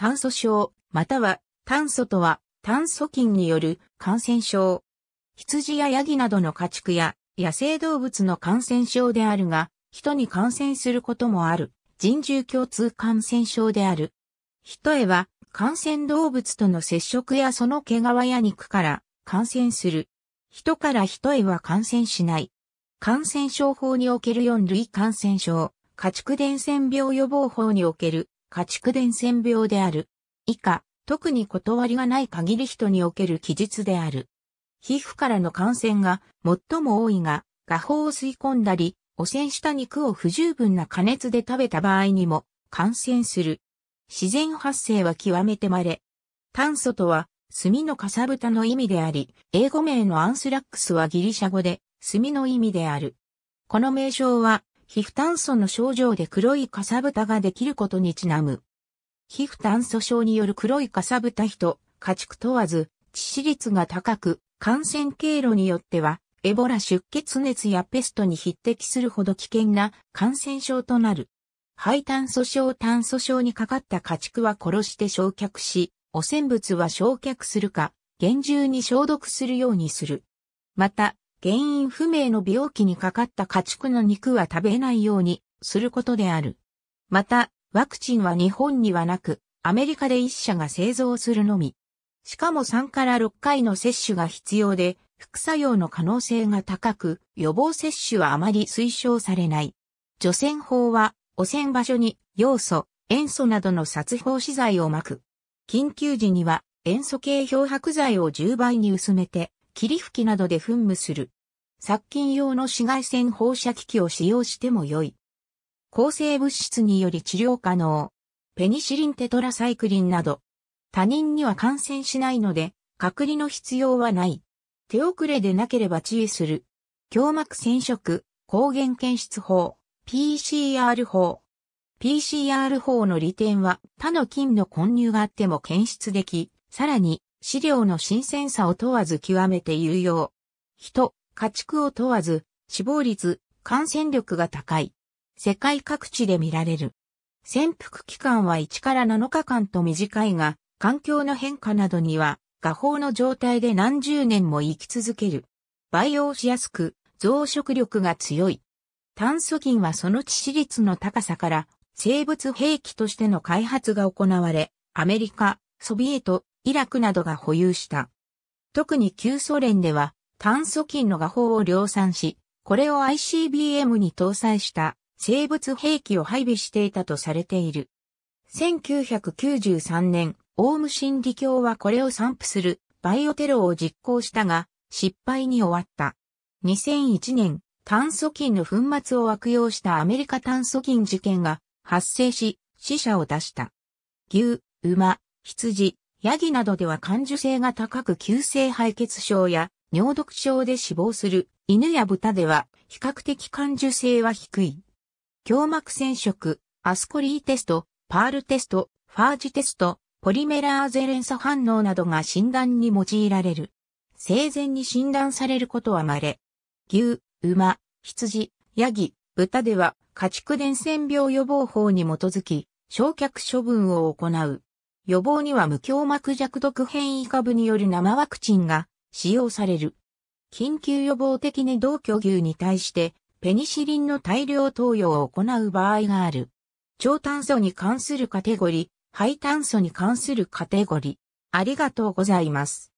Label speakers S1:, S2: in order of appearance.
S1: 炭素症、または炭素とは炭素菌による感染症。羊やヤギなどの家畜や野生動物の感染症であるが、人に感染することもある人獣共通感染症である。人へは感染動物との接触やその毛皮や肉から感染する。人から人へは感染しない。感染症法における4類感染症、家畜伝染病予防法における家畜伝染病である。以下、特に断りがない限り人における記述である。皮膚からの感染が最も多いが、画法を吸い込んだり、汚染した肉を不十分な加熱で食べた場合にも感染する。自然発生は極めて稀。炭素とは、炭のかさぶたの意味であり、英語名のアンスラックスはギリシャ語で、炭の意味である。この名称は、皮膚炭素の症状で黒いかさぶたができることにちなむ。皮膚炭素症による黒いかさぶた人、家畜問わず、致死率が高く、感染経路によっては、エボラ出血熱やペストに匹敵するほど危険な感染症となる。肺炭素症炭素症にかかった家畜は殺して焼却し、汚染物は焼却するか、厳重に消毒するようにする。また、原因不明の病気にかかった家畜の肉は食べないようにすることである。また、ワクチンは日本にはなく、アメリカで一社が製造するのみ。しかも3から6回の接種が必要で、副作用の可能性が高く、予防接種はあまり推奨されない。除染法は、汚染場所に要素、塩素などの殺胞資材をまく。緊急時には塩素系漂白剤を10倍に薄めて霧吹きなどで噴霧する。殺菌用の紫外線放射機器を使用しても良い。抗生物質により治療可能。ペニシリンテトラサイクリンなど。他人には感染しないので、隔離の必要はない。手遅れでなければ治癒する。胸膜染色、抗原検出法、PCR 法。PCR 法の利点は他の菌の混入があっても検出でき、さらに資料の新鮮さを問わず極めて有用。人、家畜を問わず、死亡率、感染力が高い。世界各地で見られる。潜伏期間は1から7日間と短いが、環境の変化などには、画法の状態で何十年も生き続ける。培養しやすく、増殖力が強い。炭素菌はその致死率の高さから、生物兵器としての開発が行われ、アメリカ、ソビエト、イラクなどが保有した。特に旧ソ連では炭素菌の画法を量産し、これを ICBM に搭載した生物兵器を配備していたとされている。1993年、オウム真理教はこれを散布するバイオテロを実行したが、失敗に終わった。2001年、炭素菌の粉末を悪用したアメリカ炭素菌事件が発生し、死者を出した。牛、馬、羊、ヤギなどでは感受性が高く急性敗血症や尿毒症で死亡する犬や豚では比較的感受性は低い。胸膜染色、アスコリーテスト、パールテスト、ファージテスト、ポリメラーゼ連鎖反応などが診断に用いられる。生前に診断されることは稀。牛、馬、羊、ヤギ、豚では家畜伝染病予防法に基づき、焼却処分を行う。予防には無強膜弱毒変異株による生ワクチンが使用される。緊急予防的に同居牛に対してペニシリンの大量投与を行う場合がある。超炭素に関するカテゴリー、肺炭素に関するカテゴリー。ありがとうございます。